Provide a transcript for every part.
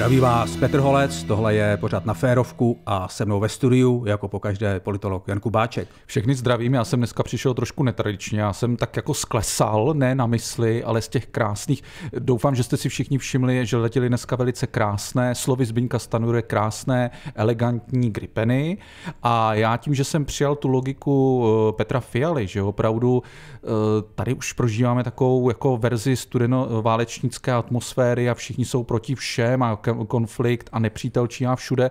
Zdraví vás Petr Holec, tohle je pořád na Férovku a se mnou ve studiu, jako pokaždé politolog Jan Kubáček. Všechny zdravím, já jsem dneska přišel trošku netradičně, já jsem tak jako sklesal, ne na mysli, ale z těch krásných. Doufám, že jste si všichni všimli, že letěli dneska velice krásné, slovy Zbyňka Stanure krásné, elegantní gripeny a já tím, že jsem přijal tu logiku eh, Petra Fialy, že opravdu eh, tady už prožíváme takovou jako verzi studeno válečnické atmosféry a všichni jsou proti všem a konflikt a nepřítel číhá všude,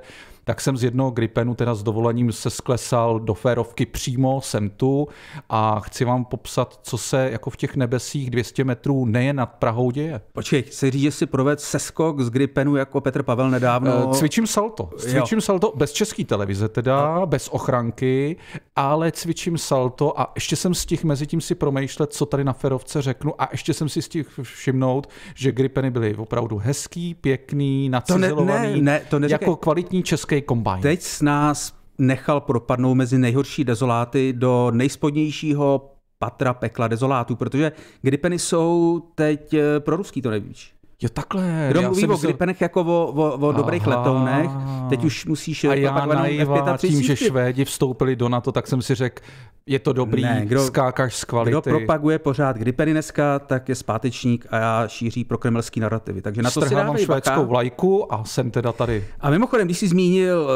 tak jsem z jednoho gripenu teda s dovolením se sklesal do férovky přímo, jsem tu a chci vám popsat, co se jako v těch nebesích 200 metrů nejen nad Prahou děje. Počkej, chci říct, že si proved seskok z gripenu jako Petr Pavel nedávno. Eh, cvičím salto. Cvičím jo. salto bez české televize teda, no. bez ochranky, ale cvičím salto a ještě jsem z těch mezi tím si promýšlet, co tady na Ferovce řeknu a ještě jsem si z těch všimnout, že gripeny byly opravdu hezký, pěkný, nacizilovaný, to ne, ne, ne, to jako kvalitní český ty Teď s nás nechal propadnout mezi nejhorší dezoláty do nejspodnějšího patra pekla dezolátů, protože gripeny jsou teď eh, pro ruský to nevíš. Jo, takhle. Kdo mluví o gripenech jako o, o, o dobrých Aha. letounech, teď už musíš... A eh, já naivá, tím, že Švédi vstoupili do NATO, tak jsem si řekl, je to dobrý, ne, kdo, skákaš z kvality. Kdo propaguje pořád gripeny dneska, tak je zpátečník a já šíří pro prokremelský narrativy. Takže na to Strhávám si švédskou vlajku a jsem teda tady. A mimochodem, když jsi zmínil uh,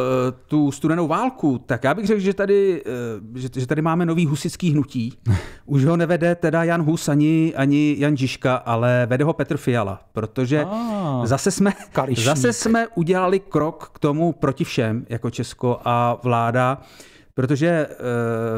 tu studenou válku, tak já bych řekl, že tady, uh, že, že tady máme nový husický hnutí. Už ho nevede teda Jan Hus ani, ani Jan Žižka, ale vede ho Petr Fiala, protože ah, zase, jsme, zase jsme udělali krok k tomu proti všem, jako Česko a vláda, protože uh,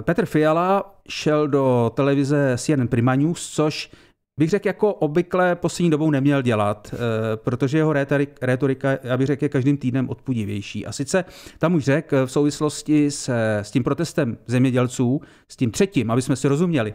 Petr Fiala šel do televize CNN Prima News, což bych řekl, jako obvykle poslední dobou neměl dělat, eh, protože jeho retorika, já bych řekl, je každým týdnem odpudivější. A sice tam už řekl eh, v souvislosti se, s tím protestem zemědělců, s tím třetím, aby jsme si rozuměli,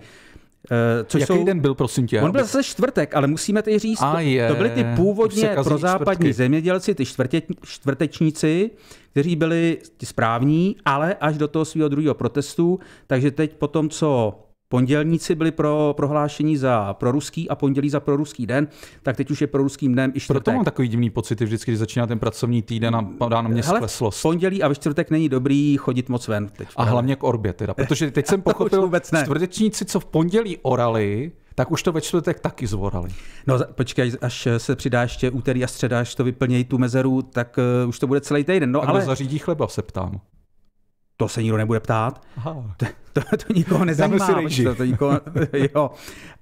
Eh, Což Jaký jsou, den byl, prosím tě? On byl zase čtvrtek, ale musíme teď říct, A je, to byly ty původně prozápadní čtvrtky. zemědělci, ty čtvrtě, čtvrtečníci, kteří byli ti správní, ale až do toho svého druhého protestu, takže teď po tom, co Pondělníci byli pro prohlášení za proruský a pondělí za proruský den, tak teď už je proruským dnem i čtvrtek. Proto mám takový divný pocit, vždycky, když začíná ten pracovní týden a hmm, dá na mě Hele, skleslost. pondělí a ve čtvrtek není dobrý chodit moc ven. Teď a hlavně k orbě teda, protože teď jsem pochopil, čtvrtečníci, co v pondělí orali, tak už to ve čtvrtek taky zvorali. No počkej, až se přidá ještě úterý a středa, až to vyplnějí tu mezeru, tak uh, už to bude celý týden. No, a ale... zařídí chleba, se ptám to se nikdo nebude ptát. Aha. To, to, to nikoho nezajímá. To, to nikoho, jo.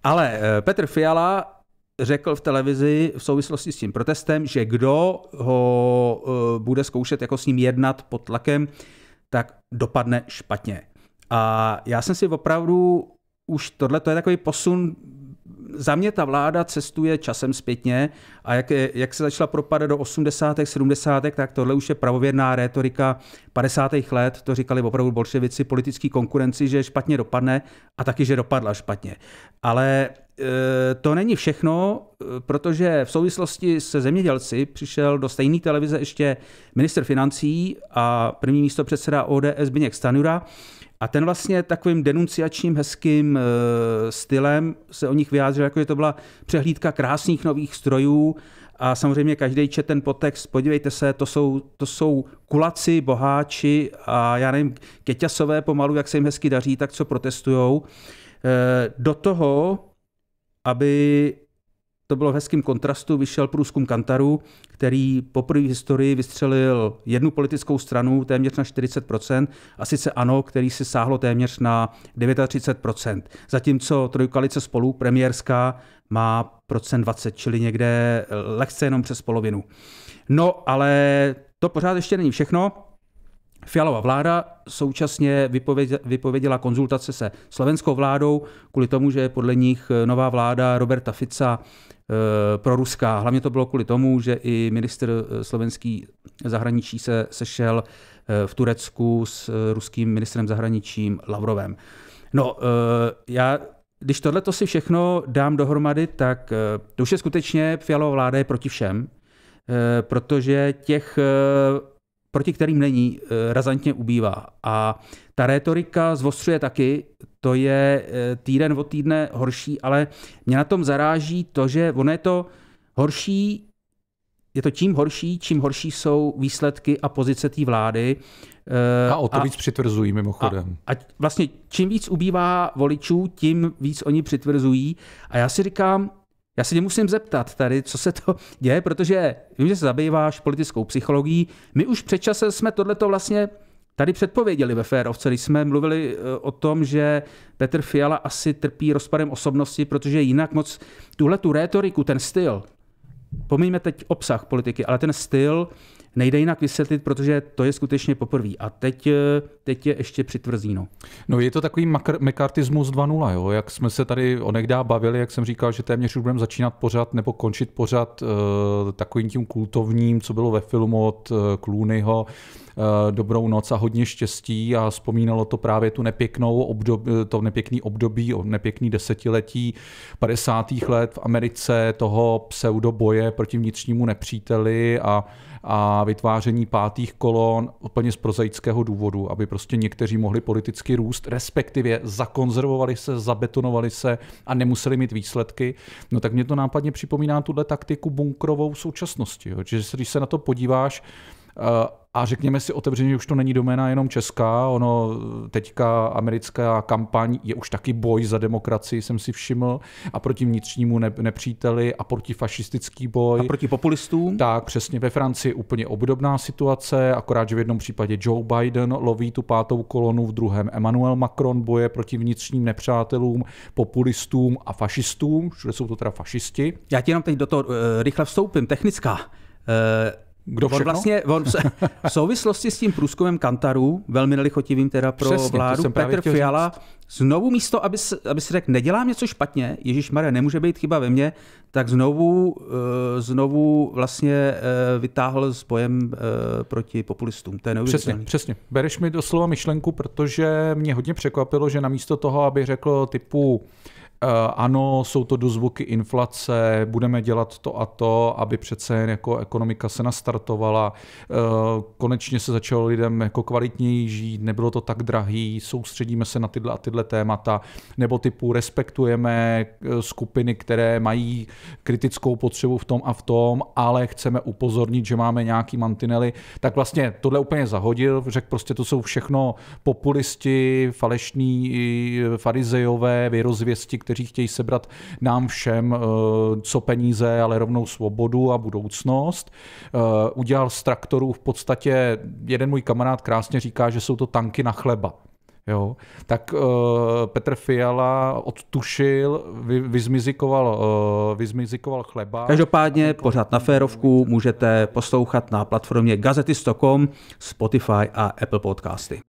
Ale eh, Petr Fiala řekl v televizi v souvislosti s tím protestem, že kdo ho eh, bude zkoušet jako s ním jednat pod tlakem, tak dopadne špatně. A já jsem si opravdu už tohle to je takový posun za mě ta vláda cestuje časem zpětně a jak, jak se začala propadat do 80. 70. tak tohle už je pravověrná rétorika 50. let, to říkali opravdu bolševici politický konkurenci, že špatně dopadne a taky, že dopadla špatně. Ale e, to není všechno, e, protože v souvislosti se zemědělci přišel do stejné televize ještě minister financí a první místo předseda ODS Zbigněk Stanura, a ten vlastně takovým denunciačním hezkým e, stylem se o nich vyjádřil, jako že to byla přehlídka krásných nových strojů a samozřejmě každý čet ten potext, podívejte se, to jsou, to jsou kulaci, boháči a já nevím, keťasové pomalu, jak se jim hezky daří, tak co protestujou. E, do toho, aby to bylo v hezkém kontrastu, vyšel průzkum Kantaru, který poprvé v historii vystřelil jednu politickou stranu téměř na 40%, a sice ANO, který si sáhlo téměř na 39%. Zatímco trojkalice spolu, premiérská, má procent 20, čili někde lehce jenom přes polovinu. No ale to pořád ještě není všechno. Fialová vláda současně vypověděla konzultace se slovenskou vládou kvůli tomu, že podle nich eh, nová vláda Roberta Fica eh, pro Ruska. Hlavně to bylo kvůli tomu, že i minister eh, slovenský zahraničí se sešel v Turecku s ruským ministrem zahraničím Lavrovem. No, já když tohle si všechno dám dohromady, tak to už je skutečně Fialová vláda je proti všem, protože těch proti kterým není, eh, razantně ubývá. A ta rétorika zvostřuje taky, to je eh, týden od týdne horší, ale mě na tom zaráží to, že ono je to horší, je to tím horší, čím horší jsou výsledky a pozice té vlády. Eh, a o to a, víc přitvrzují mimochodem. A, a vlastně čím víc ubývá voličů, tím víc oni přitvrzují. A já si říkám, já se tě musím zeptat tady, co se to děje, protože vím, že se zabýváš politickou psychologií. My už před časem jsme tohleto vlastně tady předpověděli ve Férovce, když jsme mluvili e, o tom, že Petr Fiala asi trpí rozpadem osobnosti, protože jinak moc tuhle tu rétoriku, ten styl, Pomíme teď obsah politiky, ale ten styl nejde jinak vysvětlit, protože to je skutečně poprvé. A teď, eh, teď je ještě přitvrzíno. No je to takový mekartismus 2.0, jo? jak jsme se tady onekdá bavili, jak jsem říkal, že téměř už budeme začínat pořád nebo končit pořád uh, takovým tím kultovním, co bylo ve filmu od uh, Clooneyho, dobrou noc a hodně štěstí a vzpomínalo to právě tu nepěknou obdob, to nepěkný období, nepěkný desetiletí 50. let v Americe toho pseudoboje proti vnitřnímu nepříteli a a vytváření pátých kolon úplně z prozaického důvodu, aby prostě někteří mohli politicky růst, respektive zakonzervovali se, zabetonovali se a nemuseli mít výsledky. No tak mě to nápadně připomíná tuhle taktiku bunkrovou současnosti. Jo. Že když se na to podíváš, eh, a řekněme si otevřeně, že už to není doména jenom česká, ono teďka americká kampaň je už taky boj za demokracii, jsem si všiml, a proti vnitřnímu nepříteli a proti fašistický boj. A proti populistům? Tak, přesně ve Francii úplně obdobná situace, akorát, že v jednom případě Joe Biden loví tu pátou kolonu, v druhém Emmanuel Macron boje proti vnitřním nepřátelům, populistům a fašistům, všude jsou to teda fašisti. Já ti jenom teď do toho uh, rychle vstoupím, technická. Uh kdo všechno? on vlastně, on se, v souvislosti s tím průzkumem Kantarů, velmi nelichotivým teda pro Přesně, vládu, Petr Fiala říct. znovu místo, aby, aby si řekl, nedělám něco špatně, Ježíš Maria, nemůže být chyba ve mně, tak znovu, eh, znovu vlastně eh, vytáhl s bojem eh, proti populistům. To je Přesně, přesně. Bereš mi doslova myšlenku, protože mě hodně překvapilo, že namísto toho, aby řekl typu Eh, ano, jsou to dozvuky inflace, budeme dělat to a to, aby přece jen jako ekonomika se nastartovala, eh, konečně se začalo lidem jako kvalitněji žít, nebylo to tak drahý, soustředíme se na tyhle a tyhle témata, nebo typu respektujeme eh, skupiny, které mají kritickou potřebu v tom a v tom, ale chceme upozornit, že máme nějaký mantinely, tak vlastně tohle úplně zahodil, řekl prostě to jsou všechno populisti, falešní farizejové, vyrozvěsti, kteří chtějí sebrat nám všem eh, co peníze, ale rovnou svobodu a budoucnost. Eh, udělal z traktorů v podstatě, jeden můj kamarád krásně říká, že jsou to tanky na chleba. Jo. Tak uh, Petr Fiala odtušil, vy, vyzmizikoval, uh, vyzmizikoval chleba. Každopádně pořád na férovku můžete poslouchat na platformě gazety.com, Spotify a Apple Podcasty.